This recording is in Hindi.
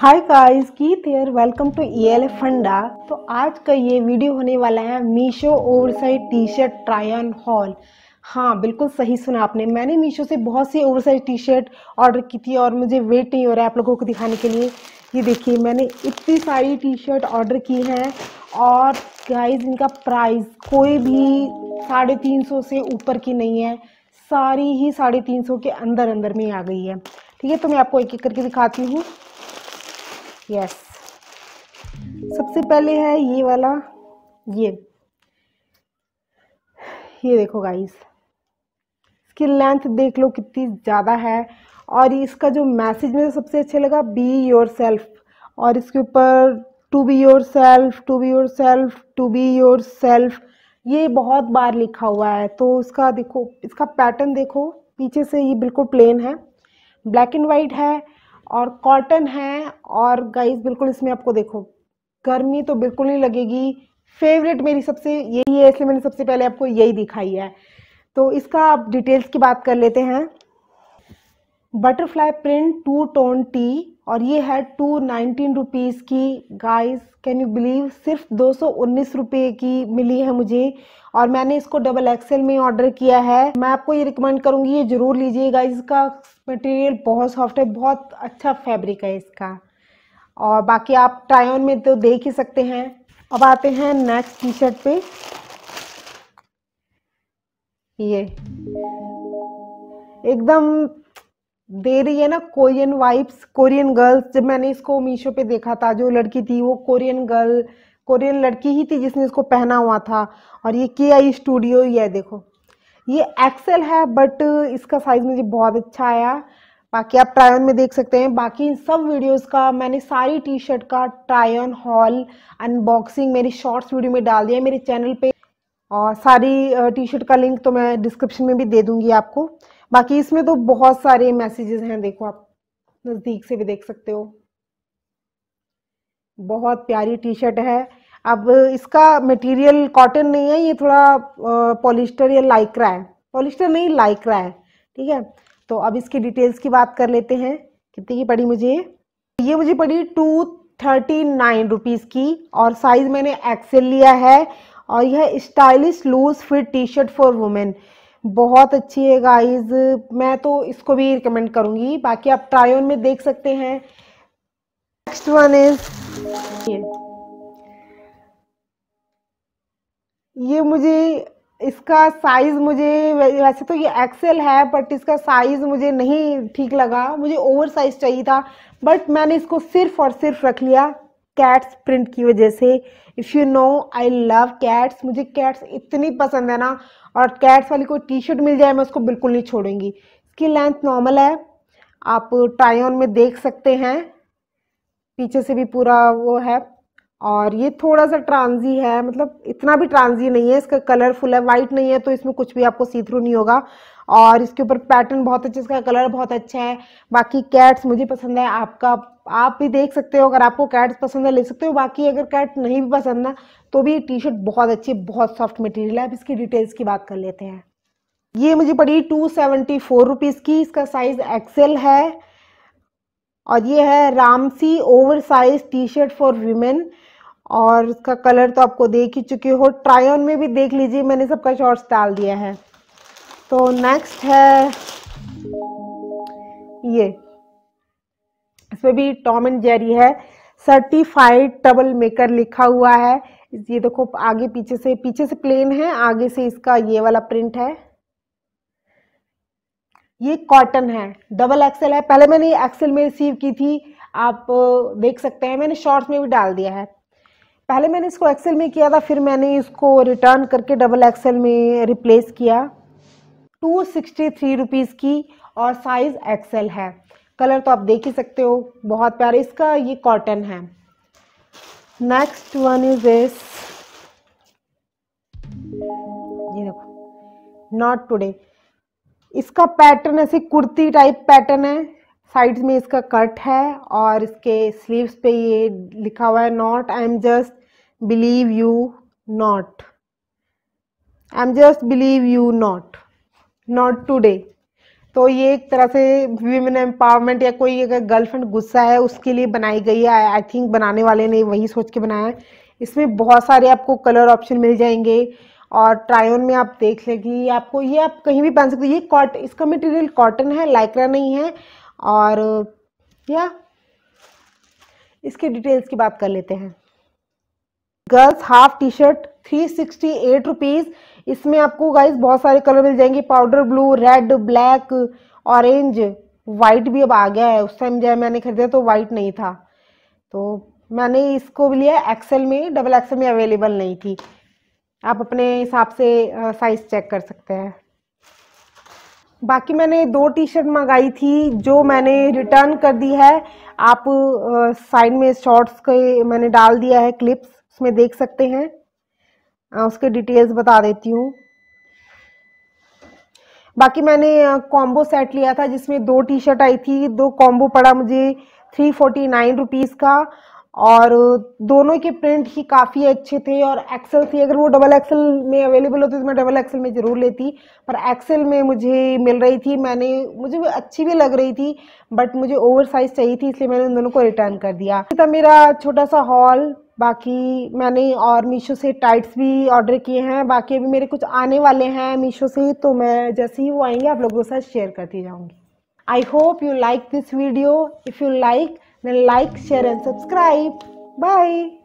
हाय गाइस की तेयर welcome to E L funda तो आज का ये वीडियो होने वाला है Meesho over size T shirt try on haul हाँ बिल्कुल सही सुना आपने मैंने मीशो से बहुत सी over size T shirt order की थी और मुझे वेट नहीं हो रहा है आप लोगों को दिखाने के लिए ये देखिए मैंने इतनी सारी टी शर्ट ऑर्डर की हैं और गाइज इनका प्राइस कोई भी साढ़े तीन सौ से ऊपर की नहीं है सारी ही साढ़े तीन सौ के अंदर अंदर में आ गई है ठीक है तो मैं आपको एक एक करके दिखाती हूँ यस सबसे पहले है ये वाला ये ये देखो गाइस इसकी लेंथ देख लो कितनी ज़्यादा है और इसका जो मैसेज मुझे सबसे अच्छा लगा बी योर सेल्फ और इसके ऊपर to be your self to be your self to be your self ये बहुत बार लिखा हुआ है तो इसका देखो इसका पैटर्न देखो पीछे से ये बिल्कुल प्लेन है ब्लैक एंड वाइट है और कॉटन है और गाइस बिल्कुल इसमें आपको देखो गर्मी तो बिल्कुल नहीं लगेगी फेवरेट मेरी सबसे यही है इसलिए मैंने सबसे पहले आपको यही दिखाई है तो इसका आप डिटेल्स की बात कर लेते हैं butterfly print two tone T और ये है टू नाइनटीन रुपीज़ की गाइस कैन यू बिलीव सिर्फ दो सौ उन्नीस रुपये की मिली है मुझे और मैंने इसको डबल एक्सेल में ऑर्डर किया है मैं आपको ये रिकमेंड करूँगी ये ज़रूर लीजिए गाइस इसका मटेरियल बहुत सॉफ्ट है बहुत अच्छा फैब्रिक है इसका और बाकी आप ऑन में तो देख ही सकते हैं अब आते हैं नेक्स्ट टी शर्ट पे ये एकदम दे रही है ना कोरियन वाइब्स कोरियन गर्ल्स जब मैंने इसको मीशो पे देखा था जो लड़की थी वो कोरियन गर्ल कोरियन लड़की ही थी जिसने इसको पहना हुआ था और ये के आई स्टूडियो ये देखो ये एक्सेल है बट इसका साइज़ मुझे बहुत अच्छा आया बाकी आप ट्रायन में देख सकते हैं बाकी इन सब वीडियोस का मैंने सारी टी शर्ट का ट्रायन हॉल अनबॉक्सिंग मेरी शॉर्ट्स वीडियो में डाल दिया मेरे चैनल पे और सारी टी शर्ट का लिंक तो मैं डिस्क्रिप्शन में भी दे दूंगी आपको बाकी इसमें तो बहुत सारे मैसेजेस हैं देखो आप नज़दीक से भी देख सकते हो बहुत प्यारी टी शर्ट है अब इसका मटेरियल कॉटन नहीं है ये थोड़ा पॉलिस्टर या लाइक्रा है पॉलिस्टर नहीं लाइक्रा है ठीक है तो अब इसकी डिटेल्स की बात कर लेते हैं कितने की पड़ी मुझे ये मुझे पड़ी टू थर्टी नाइन रुपीज़ की और साइज़ मैंने एक्सेल लिया है और यह stylish loose fit T shirt for women बहुत अच्छी है गाइस मैं तो इसको भी रिकमेंड करूंगी बाकी आप ट्रायोन में देख सकते हैं नेक्स्ट वन इज ये मुझे इसका साइज़ मुझे वैसे तो ये एक्सेल है बट इसका साइज़ मुझे नहीं ठीक लगा मुझे ओवर साइज़ चाहिए था बट मैंने इसको सिर्फ और सिर्फ रख लिया कैट्स प्रिंट की वजह से if you know I love cats मुझे कैट्स इतनी पसंद है ना और कैट्स वाली कोई टी शर्ट मिल जाए मैं उसको बिल्कुल नहीं छोड़ूंगी इसकी लेंथ नॉर्मल है आप ट्राई ऑन में देख सकते हैं पीछे से भी पूरा वो है और ये थोड़ा सा ट्रांजी है मतलब इतना भी ट्रांजी नहीं है इसका कलरफुल है वाइट नहीं है तो इसमें कुछ भी आपको सी थ्रू नहीं होगा और इसके ऊपर पैटर्न बहुत अच्छा इसका कलर बहुत अच्छा है बाकी कैट्स मुझे पसंद है आपका आप भी देख सकते हो अगर आपको कैट्स पसंद है ले सकते हो बाकी अगर कैट नहीं भी पसंद ना तो भी टी शर्ट बहुत अच्छी बहुत सॉफ्ट मटेरियल है आप इसकी डिटेल्स की बात कर लेते हैं ये मुझे पड़ी टू सेवेंटी फोर रुपीज़ की इसका साइज़ एक्सेल है और ये है रामसी over size T shirt for women और इसका कलर तो आपको देख ही चुके हो ट्रायन में भी देख लीजिए मैंने सबका शॉर्ट्स डाल दिया है तो नेक्स्ट है ये इसमें भी टॉम एंड जेरी है सर्टिफाइड टबल मेकर लिखा हुआ है ये देखो आगे पीछे से पीछे से प्लेन है आगे से इसका ये वाला प्रिंट है ये कॉटन है डबल एक्सेल है पहले मैंने एक्सेल में रिसीव की थी आप देख सकते हैं मैंने शॉर्ट्स में भी डाल दिया है पहले मैंने इसको एक्सेल में किया था फिर मैंने इसको रिटर्न करके डबल एक्सेल में रिप्लेस किया टू सिक्सटी थ्री रुपीज़ की और साइज़ एक्सेल है कलर तो आप देख ही सकते हो बहुत प्यारा इसका ये कॉटन है नेक्स्ट वन इज दिस ये देखो नॉट टुडे इसका पैटर्न ऐसे कुर्ती टाइप पैटर्न है साइड्स में इसका कट है और इसके स्लीव्स पे ये लिखा हुआ है not I am just believe you not I am just believe you not not today तो ये एक तरह से वीमेन एम्पावरमेंट या कोई अगर गर्लफ्रेंड गुस्सा है उसके लिए बनाई गई है आई थिंक बनाने वाले ने वही सोच के बनाया है इसमें बहुत सारे आपको कलर ऑप्शन मिल जाएंगे और ट्रायोन में आप देख लेगी आपको ये आप कहीं भी पहन सकते हो ये कॉट इसका मटेरियल कॉटन है लाइक्रा नहीं है और या इसके डिटेल्स की बात कर लेते हैं girls half T shirt three sixty eight rupees इसमें आपको गाइज बहुत सारे कलर मिल जाएंगे powder blue red black orange white भी अब आ गया है उस टाइम जब मैंने खरीदा तो वाइट नहीं था तो मैंने इसको भी लिया एक्सेल में डबल एक्सेल में अवेलेबल नहीं थी आप अपने हिसाब से साइज़ चेक कर सकते हैं बाकी मैंने दो टी शर्ट मंगाई थी जो मैंने रिटर्न कर दी है आप साइड में शॉर्ट्स के मैंने डाल दिया है क्लिप्स इसमें देख सकते हैं उसके डिटेल्स बता देती हूँ बाकी मैंने कॉम्बो सेट लिया था जिसमें दो टी शर्ट आई थी दो कॉम्बो पड़ा मुझे थ्री फोर्टी नाइन रुपीज़ का और दोनों के प्रिंट ही काफ़ी अच्छे थे और एक्सेल थी अगर वो डबल एक्सेल में अवेलेबल होती तो मैं डबल एक्सेल में ज़रूर लेती पर एक्सेल में मुझे मिल रही थी मैंने मुझे अच्छी भी लग रही थी बट मुझे ओवर साइज़ चाहिए थी इसलिए मैंने उन दोनों को रिटर्न कर दिया था मेरा छोटा सा हॉल बाकी मैंने और मीशो से टाइट्स भी ऑर्डर किए हैं बाकी अभी मेरे कुछ आने वाले हैं मीशो से तो मैं जैसे ही वो आएंगे आप लोगों के साथ शेयर करती जाऊँगी I hope you like this video if you like then like share and subscribe bye